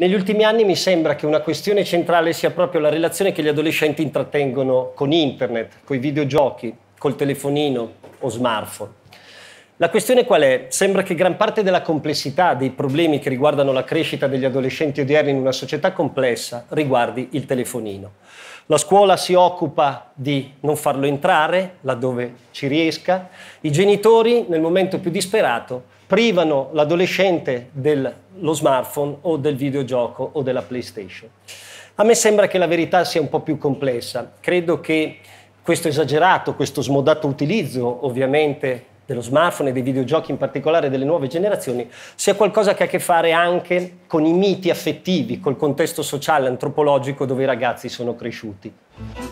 Negli ultimi anni mi sembra che una questione centrale sia proprio la relazione che gli adolescenti intrattengono con internet, con i videogiochi, col telefonino o smartphone. La questione qual è? Sembra che gran parte della complessità dei problemi che riguardano la crescita degli adolescenti odierni in una società complessa riguardi il telefonino. La scuola si occupa di non farlo entrare laddove ci riesca, i genitori nel momento più disperato privano l'adolescente dello smartphone o del videogioco o della PlayStation. A me sembra che la verità sia un po' più complessa. Credo che questo esagerato, questo smodato utilizzo ovviamente dello smartphone e dei videogiochi in particolare delle nuove generazioni sia qualcosa che ha a che fare anche con i miti affettivi, col contesto sociale, antropologico dove i ragazzi sono cresciuti.